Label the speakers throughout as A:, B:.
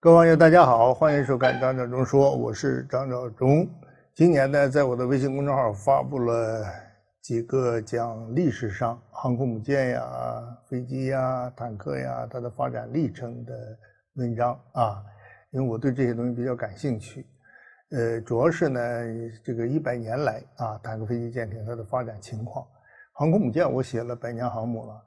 A: 各位网友，大家好，欢迎收看张兆忠说，我是张兆忠。今年呢，在我的微信公众号发布了几个讲历史上航空母舰呀、飞机呀、坦克呀它的发展历程的文章啊，因为我对这些东西比较感兴趣。呃，主要是呢，这个一百年来啊，坦克飞机舰艇它的发展情况。航空母舰我写了百年航母了，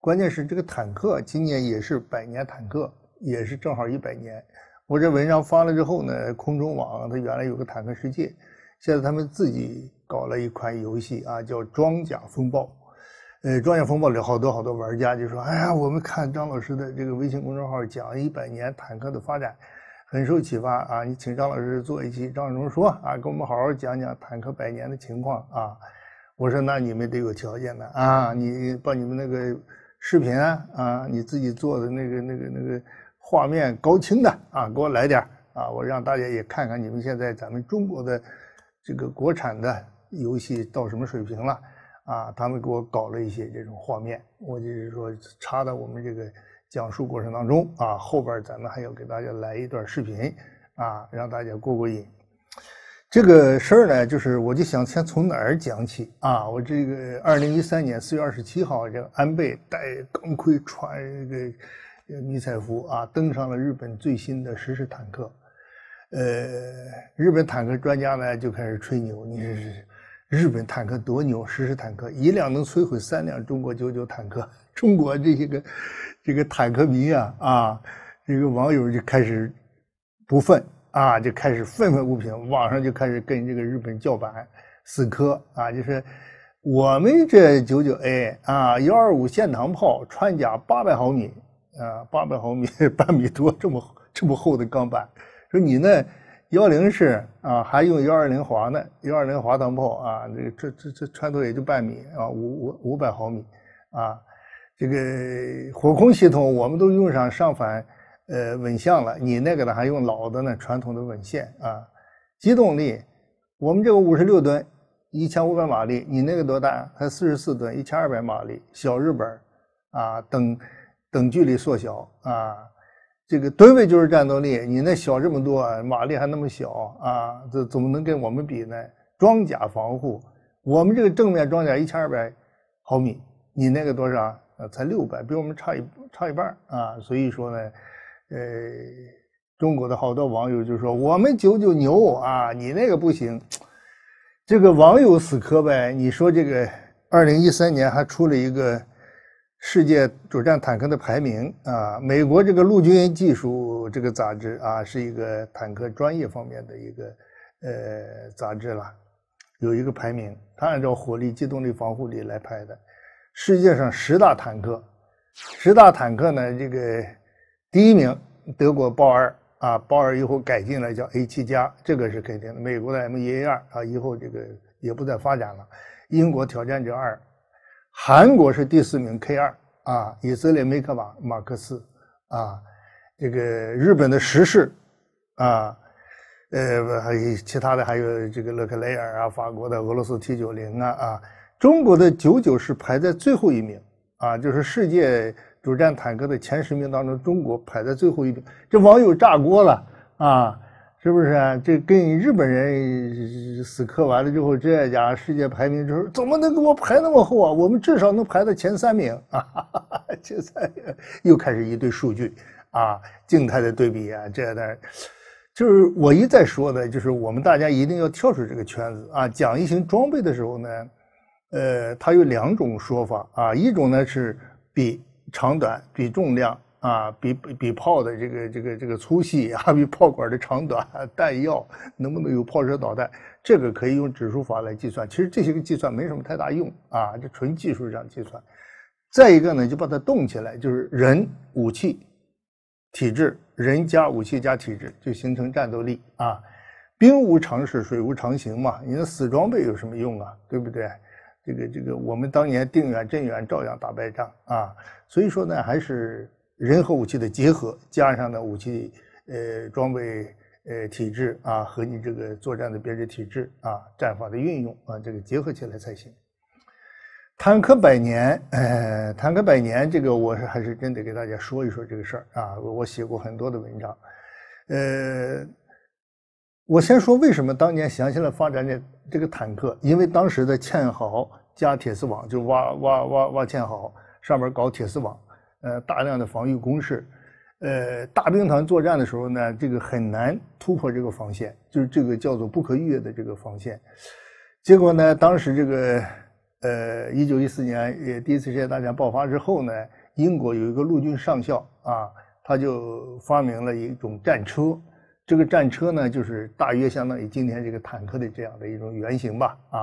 A: 关键是这个坦克今年也是百年坦克，也是正好一百年。我这文章发了之后呢，空中网它原来有个坦克世界，现在他们自己搞了一款游戏啊，叫装甲风暴。呃，装甲风暴里好多好多玩家就说，哎呀，我们看张老师的这个微信公众号讲一百年坦克的发展。很受启发啊！你请张老师做一期《张中说》啊，给我们好好讲讲坦克百年的情况啊。我说那你们得有条件的啊！你把你们那个视频啊，你自己做的那个那个那个画面高清的啊，给我来点啊！我让大家也看看你们现在咱们中国的这个国产的游戏到什么水平了啊！他们给我搞了一些这种画面，我就是说插到我们这个。讲述过程当中啊，后边咱们还要给大家来一段视频啊，让大家过过瘾。这个事儿呢，就是我就想先从哪儿讲起啊？我这个二零一三年四月二十七号，这个安倍戴钢盔、穿这个迷彩服啊，登上了日本最新的实时坦克。呃，日本坦克专家呢就开始吹牛，你日本坦克多牛，实时坦克一辆能摧毁三辆中国九九坦克。中国这些个这个坦克迷啊啊，这个网友就开始不忿啊，就开始愤愤不平，网上就开始跟这个日本叫板死磕啊，就是我们这九九 A 啊幺二五线膛炮穿甲八百毫米啊八百毫米 半米多这么这么厚的钢板，说你那幺零式啊还用幺二零滑呢，幺二零滑膛炮啊，这这这穿透也就半米啊五五五百毫米啊。这个火控系统我们都用上上反，呃，稳向了。你那个呢还用老的呢，传统的稳线啊。机动力，我们这个五十六吨，一千五百马力。你那个多大？才四十四吨，一千二百马力。小日本儿啊，等等距离缩小啊。这个吨位就是战斗力。你那小这么多，马力还那么小啊，这怎么能跟我们比呢？装甲防护，我们这个正面装甲一千二百毫米，你那个多少？呃，才六百，比我们差一差一半啊，所以说呢，呃，中国的好多网友就说我们九九牛啊，你那个不行，这个网友死磕呗。你说这个二零一三年还出了一个世界主战坦克的排名啊，美国这个陆军技术这个杂志啊，是一个坦克专业方面的一个呃杂志了，有一个排名，它按照火力、机动力、防护力来排的。世界上十大坦克，十大坦克呢？这个第一名德国豹二啊，豹二以后改进了叫 A 七加，这个是肯定的。美国的 M 一 A 二啊，以后这个也不再发展了。英国挑战者二，韩国是第四名 K 二啊，以色列梅克马马克思啊，这个日本的十式啊，呃，还有其他的还有这个勒克莱尔啊，法国的俄罗斯 T 九零啊啊。中国的九九是排在最后一名，啊，就是世界主战坦克的前十名当中，中国排在最后一名。这网友炸锅了，啊，是不是啊？这跟日本人死磕完了之后，这家世界排名之后，怎么能给我排那么后啊？我们至少能排到前三名啊！前 三名又开始一堆数据，啊，静态的对比啊，这样的，就是我一再说的，就是我们大家一定要跳出这个圈子啊，讲一些装备的时候呢。呃，它有两种说法啊，一种呢是比长短、比重量啊，比比炮的这个这个这个粗细啊，比炮管的长短、弹药能不能有炮射导弹，这个可以用指数法来计算。其实这些个计算没什么太大用啊，这纯技术上计算。再一个呢，就把它动起来，就是人、武器、体制，人加武器加体制就形成战斗力啊。兵无常势，水无常形嘛，你那死装备有什么用啊？对不对？这个这个，我们当年定远镇远照样打败仗啊，所以说呢，还是人和武器的结合，加上呢武器呃装备呃体制啊，和你这个作战的编制体制啊，战法的运用啊，这个结合起来才行。坦克百年，呃，坦克百年，这个我是还是真得给大家说一说这个事儿啊，我我写过很多的文章，呃。我先说为什么当年详细的发展这这个坦克，因为当时的堑壕加铁丝网，就是挖挖挖挖堑壕，上面搞铁丝网，呃，大量的防御工事，呃，大兵团作战的时候呢，这个很难突破这个防线，就是这个叫做不可逾越的这个防线。结果呢，当时这个呃，一九一四年也第一次世界大战爆发之后呢，英国有一个陆军上校啊，他就发明了一种战车。这个战车呢，就是大约相当于今天这个坦克的这样的一种原型吧，啊，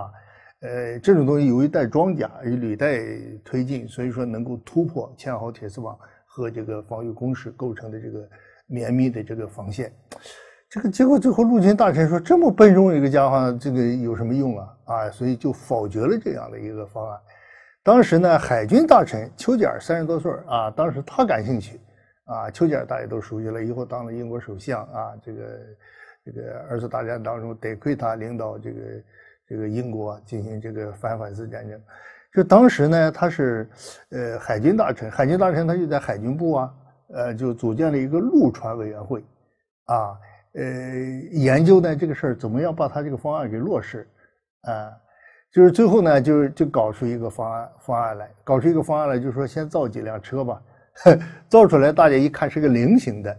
A: 呃，这种东西由于带装甲，与履带推进，所以说能够突破堑壕、铁丝网和这个防御工事构成的这个绵密的这个防线。这个结果最后陆军大臣说：“这么笨重一个家伙，这个有什么用啊？”啊，所以就否决了这样的一个方案。当时呢，海军大臣丘吉尔三十多岁啊，当时他感兴趣。啊，丘吉尔大家都熟悉了，以后当了英国首相啊，这个这个二次大战当中得亏他领导这个这个英国进行这个反法西战争，就当时呢他是呃海军大臣，海军大臣他就在海军部啊，呃就组建了一个陆船委员会啊，呃研究呢这个事儿怎么样把他这个方案给落实啊，就是最后呢就就搞出一个方案方案来，搞出一个方案来就是说先造几辆车吧。造出来，大家一看是个菱形的。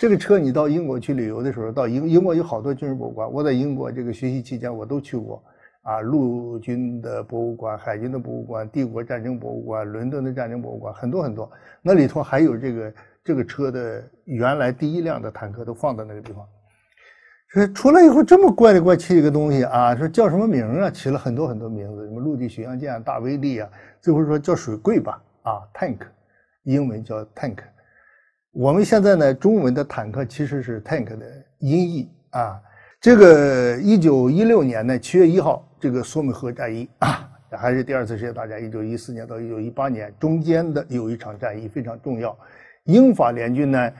A: 这个车，你到英国去旅游的时候，到英英国有好多军事博物馆。我在英国这个学习期间，我都去过啊，陆军的博物馆、海军的博物馆、帝国战争博物馆、伦敦的战争博物馆，很多很多。那里头还有这个这个车的原来第一辆的坦克都放在那个地方。说出来以后这么怪里怪气一个东西啊，说叫什么名啊？起了很多很多名字，什么陆地巡洋舰、大威力啊，最后说叫水柜吧啊，tank。英文叫 tank，我们现在呢中文的坦克其实是 tank 的音译啊。这个一九一六年呢七月一号，这个苏美河战役啊，还是第二次世界大战一九一四年到一九一八年中间的有一场战役非常重要。英法联军呢，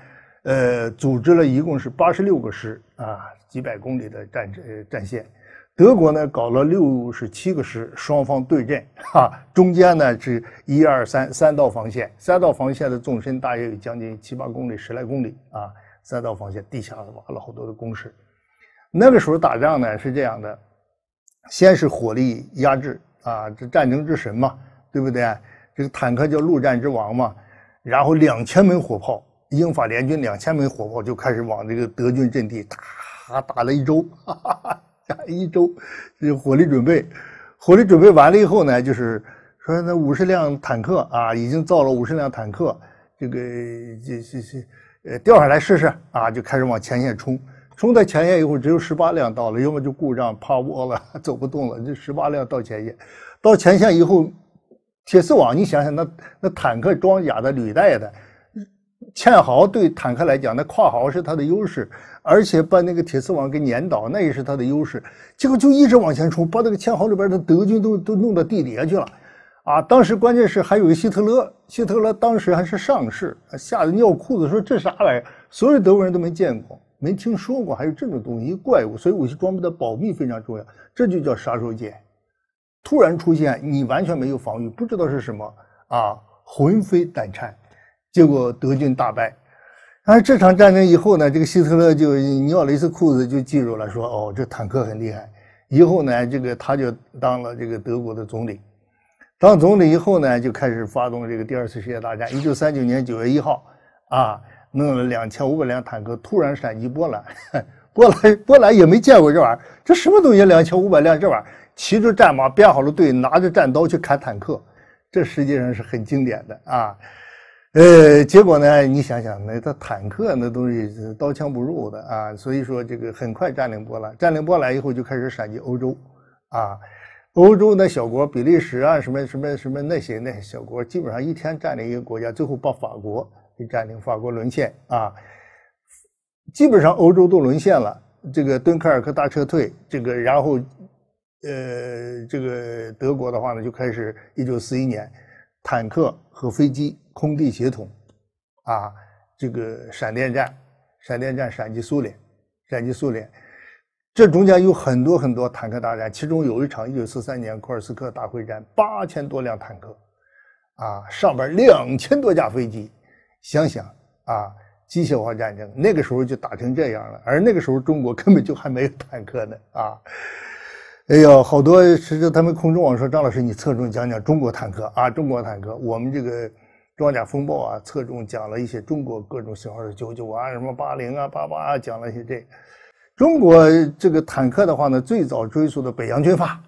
A: 呃，组织了一共是八十六个师啊，几百公里的战呃战线。德国呢搞了六十七个师，双方对阵，哈，中间呢是一二三三道防线，三道防线的纵深大约有将近七八公里、十来公里啊，三道防线地下挖了好多的工事。那个时候打仗呢是这样的，先是火力压制啊，这战争之神嘛，对不对？这个坦克叫陆战之王嘛，然后两千门火炮，英法联军两千门火炮就开始往这个德军阵地打，打了一周。哈哈哈。一周，就火力准备，火力准备完了以后呢，就是说那五十辆坦克啊，已经造了五十辆坦克，这个这这这，呃，掉下来试试啊，就开始往前线冲。冲到前线以后，只有十八辆到了，要么就故障趴窝了，走不动了。这十八辆到前线，到前线以后，铁丝网，你想想那那坦克装甲的履带的。堑壕对坦克来讲，那跨壕是它的优势，而且把那个铁丝网给碾倒，那也是它的优势。结果就一直往前冲，把那个堑壕里边的德军都都弄到地底下去了。啊，当时关键是还有希特勒，希特勒当时还是上士，吓得尿裤子，说这啥玩意？所有德国人都没见过，没听说过，还有这种东西，怪物。所以武器装备的保密非常重要，这就叫杀手锏。突然出现，你完全没有防御，不知道是什么啊，魂飞胆颤。结果德军大败，而这场战争以后呢，这个希特勒就尿了一次裤子，就记住了，说哦，这坦克很厉害。以后呢，这个他就当了这个德国的总理。当总理以后呢，就开始发动这个第二次世界大战。一九三九年九月一号，啊，弄了两千五百辆坦克，突然闪击波兰。波兰波兰也没见过这玩意儿，这什么东西？两千五百辆这玩意儿，骑着战马编好了队，拿着战刀去砍坦克，这实际上是很经典的啊。呃，结果呢？你想想，那他坦克那东西是刀枪不入的啊，所以说这个很快占领波兰。占领波兰以后，就开始闪击欧洲，啊，欧洲那小国，比利时啊，什么什么什么那些那些小国，基本上一天占领一个国家，最后把法国给占领，法国沦陷啊，基本上欧洲都沦陷了。这个敦刻尔克大撤退，这个然后，呃，这个德国的话呢，就开始一九四一年，坦克和飞机。空地协同，啊，这个闪电战，闪电战，闪击苏联，闪击苏联，这中间有很多很多坦克大战，其中有一场一九四三年库尔斯克大会战，八千多辆坦克，啊，上边两千多架飞机，想想啊，机械化战争那个时候就打成这样了，而那个时候中国根本就还没有坦克呢，啊，哎呦，好多，其实他们空中网说张老师你侧重讲讲中国坦克啊，中国坦克，我们这个。装甲风暴啊，侧重讲了一些中国各种型号的九九啊，什么八零啊、八八啊，讲了一些这。中国这个坦克的话呢，最早追溯到北洋军阀，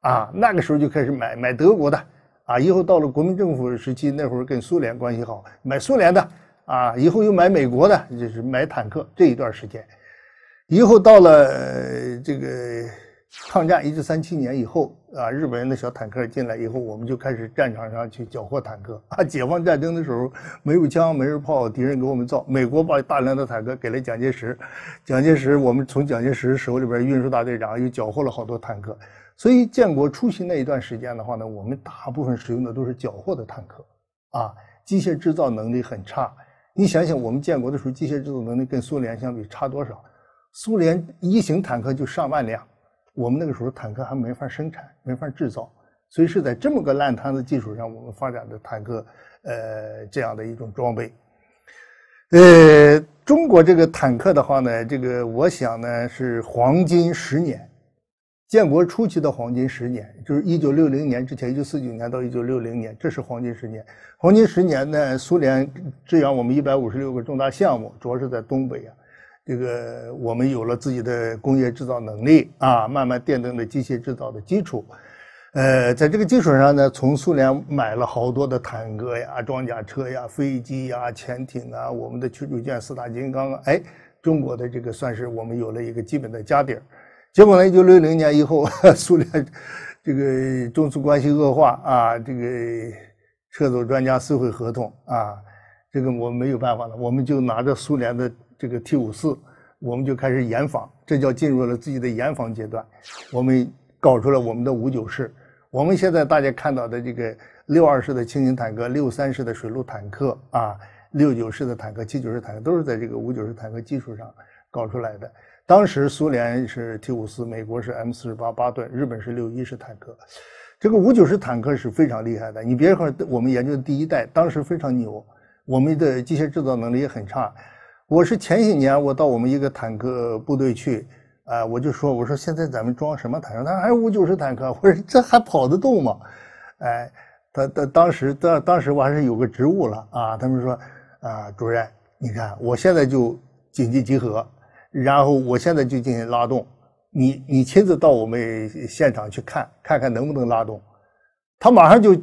A: 啊，那个时候就开始买买德国的，啊，以后到了国民政府时期，那会儿跟苏联关系好，买苏联的，啊，以后又买美国的，就是买坦克这一段时间，以后到了这个。抗战一至三七年以后啊，日本人的小坦克进来以后，我们就开始战场上去缴获坦克啊。解放战争的时候没有枪、没有炮，敌人给我们造。美国把大量的坦克给了蒋介石，蒋介石我们从蒋介石手里边运输大队长又缴获了好多坦克。所以建国初期那一段时间的话呢，我们大部分使用的都是缴获的坦克啊，机械制造能力很差。你想想，我们建国的时候机械制造能力跟苏联相比差多少？苏联一型坦克就上万辆。我们那个时候坦克还没法生产，没法制造，所以是在这么个烂摊子基础上，我们发展的坦克，呃，这样的一种装备。呃，中国这个坦克的话呢，这个我想呢是黄金十年，建国初期的黄金十年，就是一九六零年之前，一九四九年到一九六零年，这是黄金十年。黄金十年呢，苏联支援我们一百五十六个重大项目，主要是在东北啊。这个我们有了自己的工业制造能力啊，慢慢奠定了机械制造的基础。呃，在这个基础上呢，从苏联买了好多的坦克呀、装甲车呀、飞机呀、潜艇啊，我们的驱逐舰四大金刚啊，哎，中国的这个算是我们有了一个基本的家底儿。结果呢，一九六零年以后，苏联这个中苏关系恶化啊，这个撤走专家、撕毁合同啊，这个我们没有办法了，我们就拿着苏联的。这个 T 五四，我们就开始研仿，这叫进入了自己的研仿阶段。我们搞出了我们的五九式。我们现在大家看到的这个六二式的轻型坦克、六三式的水陆坦克啊、六九式的坦克、七九式坦克，都是在这个五九式坦克基础上搞出来的。当时苏联是 T 五四，美国是 M 四十八巴顿，日本是六一式坦克。这个五九式坦克是非常厉害的。你别说我们研究的第一代，当时非常牛。我们的机械制造能力也很差。我是前些年我到我们一个坦克部队去，啊，我就说我说现在咱们装什么坦克？他说五九式坦克。我说这还跑得动吗？哎，他他当时当当时我还是有个职务了啊。他们说啊，主任，你看我现在就紧急集合，然后我现在就进行拉动，你你亲自到我们现场去看看看能不能拉动。他马上就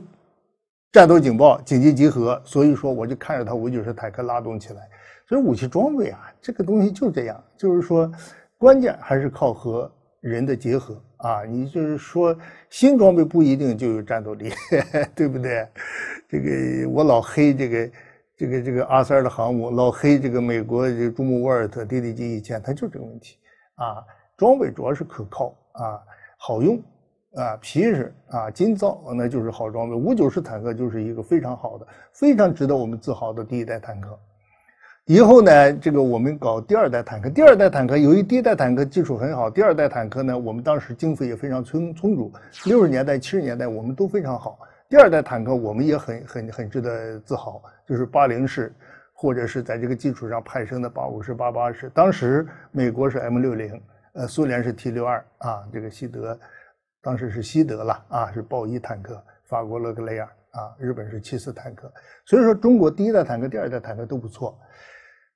A: 战斗警报，紧急集合。所以说我就看着他五九式坦克拉动起来。所以武器装备啊，这个东西就这样，就是说，关键还是靠和人的结合啊。你就是说，新装备不一定就有战斗力，对不对？这个我老黑这个这个这个阿三的航母，老黑这个美国这朱姆沃尔特 DDG 一千，它就这个问题啊。装备主要是可靠啊，好用啊，皮实啊，精造那就是好装备。五九式坦克就是一个非常好的、非常值得我们自豪的第一代坦克。以后呢，这个我们搞第二代坦克。第二代坦克由于第一代坦克技术很好，第二代坦克呢，我们当时经费也非常充充足。六十年代、七十年代，我们都非常好。第二代坦克我们也很很很值得自豪，就是八零式，或者是在这个基础上派生的八五式、八八式。当时美国是 M 六零，呃，苏联是 T 六二啊，这个西德当时是西德了啊，是豹一坦克，法国勒克莱尔啊，日本是七四坦克。所以说，中国第一代坦克、第二代坦克都不错。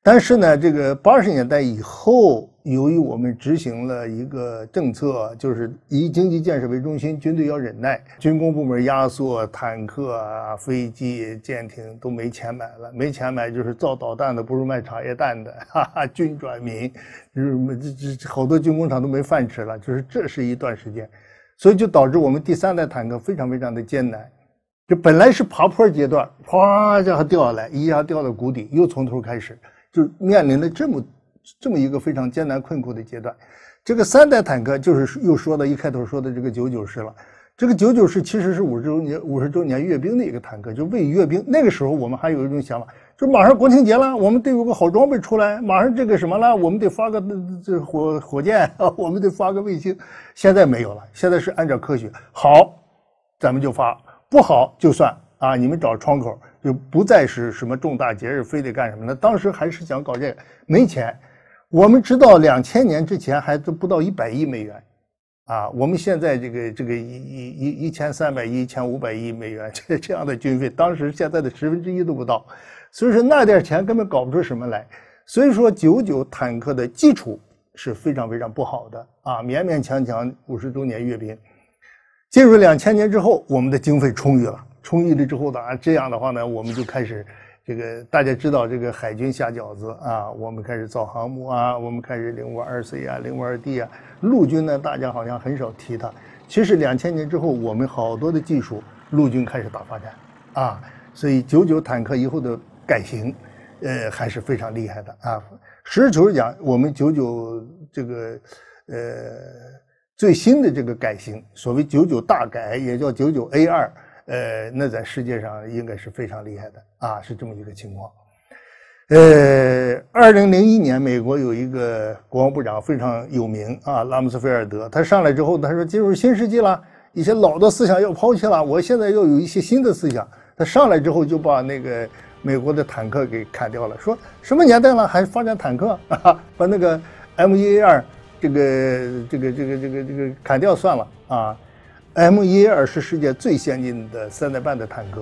A: 但是呢，这个八十年代以后，由于我们执行了一个政策，就是以经济建设为中心，军队要忍耐，军工部门压缩坦克啊、飞机、舰艇都没钱买了，没钱买就是造导弹的不如卖茶叶蛋的，哈哈，军转民，这这好多军工厂都没饭吃了，就是这是一段时间，所以就导致我们第三代坦克非常非常的艰难，这本来是爬坡阶段，哗，一下掉下来，一下掉到谷底，又从头开始。就面临了这么这么一个非常艰难困苦的阶段，这个三代坦克就是又说到一开头说的这个九九式了。这个九九式其实是五十周年五十周年阅兵的一个坦克，就为阅兵。那个时候我们还有一种想法，就马上国庆节了，我们得有个好装备出来。马上这个什么了，我们得发个这火火箭，我们得发个卫星。现在没有了，现在是按照科学好，咱们就发；不好就算。啊，你们找窗口就不再是什么重大节日非得干什么呢？当时还是想搞这个，没钱。我们知道，两千年之前还都不到一百亿美元，啊，我们现在这个这个一一一一千三百亿、一千五百亿美元 这这样的军费，当时现在的十分之一都不到，所以说那点钱根本搞不出什么来。所以说，九九坦克的基础是非常非常不好的啊，勉勉强强五十周年阅兵。进入两千年之后，我们的经费充裕了。充裕了之后，呢，这样的话呢？我们就开始这个大家知道，这个海军下饺子啊，我们开始造航母啊，我们开始零五二 C 啊，零五二 D 啊。陆军呢，大家好像很少提它。其实两千年之后，我们好多的技术陆军开始大发展啊。所以九九坦克以后的改型，呃，还是非常厉害的啊。实事求是讲，我们九九这个呃最新的这个改型，所谓九九大改，也叫九九 A 二。呃，那在世界上应该是非常厉害的啊，是这么一个情况。呃，二零零一年，美国有一个国防部长非常有名啊，拉姆斯菲尔德。他上来之后，他说进入新世纪了，一些老的思想要抛弃了，我现在要有一些新的思想。他上来之后就把那个美国的坦克给砍掉了，说什么年代了还发展坦克？啊、把那个 M1A2 这个这个这个这个这个砍掉算了啊。M 一二是世界最先进的三代半的坦克，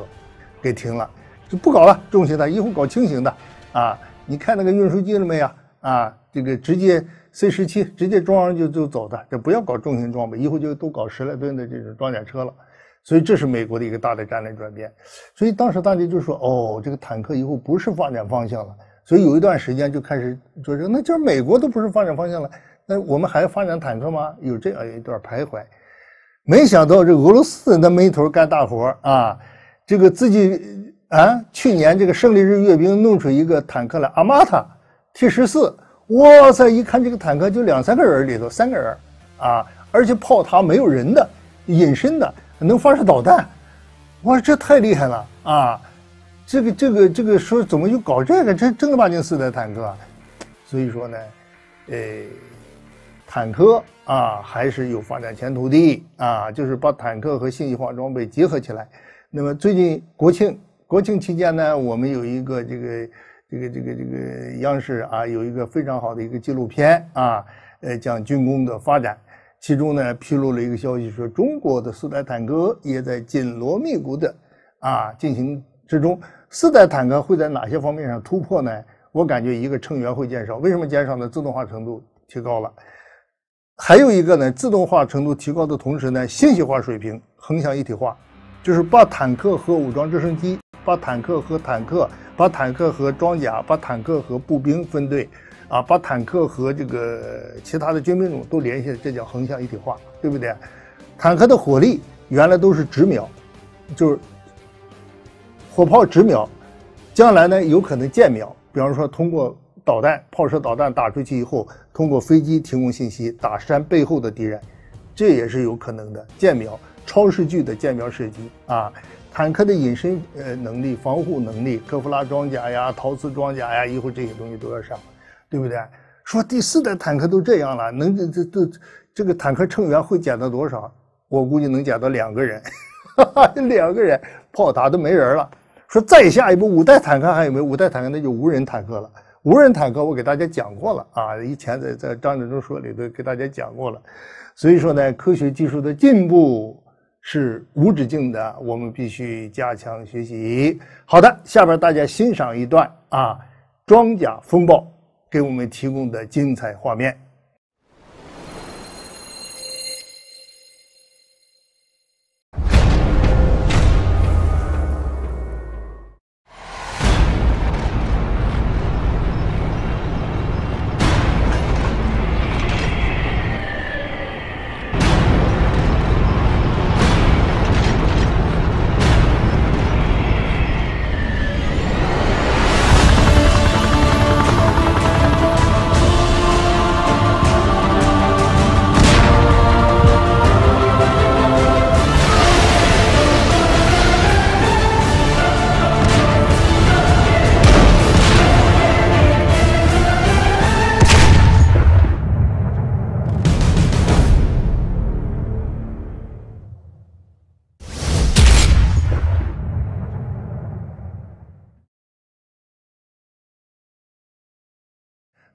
A: 给停了，就不搞了，重型的，以后搞轻型的，啊，你看那个运输机了没呀？啊，这个直接 C 十七直接装上就就走的，就不要搞重型装备，以后就都搞十来吨的这种装甲车了。所以这是美国的一个大的战略转变。所以当时大家就说，哦，这个坦克以后不是发展方向了。所以有一段时间就开始就说，那就是美国都不是发展方向了，那我们还发展坦克吗？有这样一段徘徊。没想到这俄罗斯人那闷头干大活啊，这个自己啊，去年这个胜利日阅兵弄出一个坦克来，阿玛塔 T 十四，哇塞！一看这个坦克就两三个人里头三个人啊，而且炮塔没有人的，隐身的，能发射导弹，哇，这太厉害了啊！这个这个这个说怎么就搞这个，这正儿八经四代坦克，所以说呢，呃。坦克啊，还是有发展前途的啊！就是把坦克和信息化装备结合起来。那么最近国庆国庆期间呢，我们有一个这个这个这个这个央视啊，有一个非常好的一个纪录片啊，呃，讲军工的发展。其中呢，披露了一个消息，说中国的四代坦克也在紧锣密鼓的啊进行之中。四代坦克会在哪些方面上突破呢？我感觉一个成员会减少，为什么减少呢？自动化程度提高了。还有一个呢，自动化程度提高的同时呢，信息化水平横向一体化，就是把坦克和武装直升机，把坦克和坦克，把坦克和装甲，把坦克和步兵分队，啊，把坦克和这个其他的军兵种都联系，这叫横向一体化，对不对？坦克的火力原来都是直瞄，就是火炮直瞄，将来呢有可能舰瞄，比方说通过。导弹、炮射导弹打出去以后，通过飞机提供信息，打山背后的敌人，这也是有可能的。舰瞄、超视距的舰瞄射击啊，坦克的隐身呃能力、防护能力，科夫拉装甲呀、陶瓷装甲呀，以后这些东西都要上，对不对？说第四代坦克都这样了，能这这都这个坦克成员会减到多少？我估计能减到两个人，哈哈，两个人炮塔都没人了。说再下一步，五代坦克还有没有？五代坦克那就无人坦克了。无人坦克我给大家讲过了啊，以前在在张振中说里头给大家讲过了，所以说呢，科学技术的进步是无止境的，我们必须加强学习。好的，下边大家欣赏一段啊，装甲风暴给我们提供的精彩画面。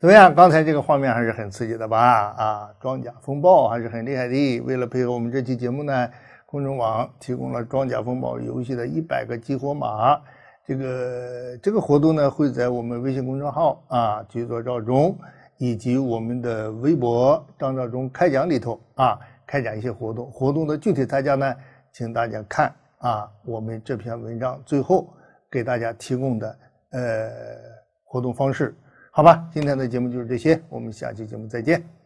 A: 怎么样？刚才这个画面还是很刺激的吧？啊，装甲风暴还是很厉害的。为了配合我们这期节目呢，空中网提供了装甲风暴游戏的一百个激活码。这个这个活动呢，会在我们微信公众号啊，局座赵忠，以及我们的微博张兆忠开讲里头啊，开展一些活动。活动的具体参加呢，请大家看啊，我们这篇文章最后给大家提供的呃活动方式。好吧，今天的节目就是这些，我们下期节目再见。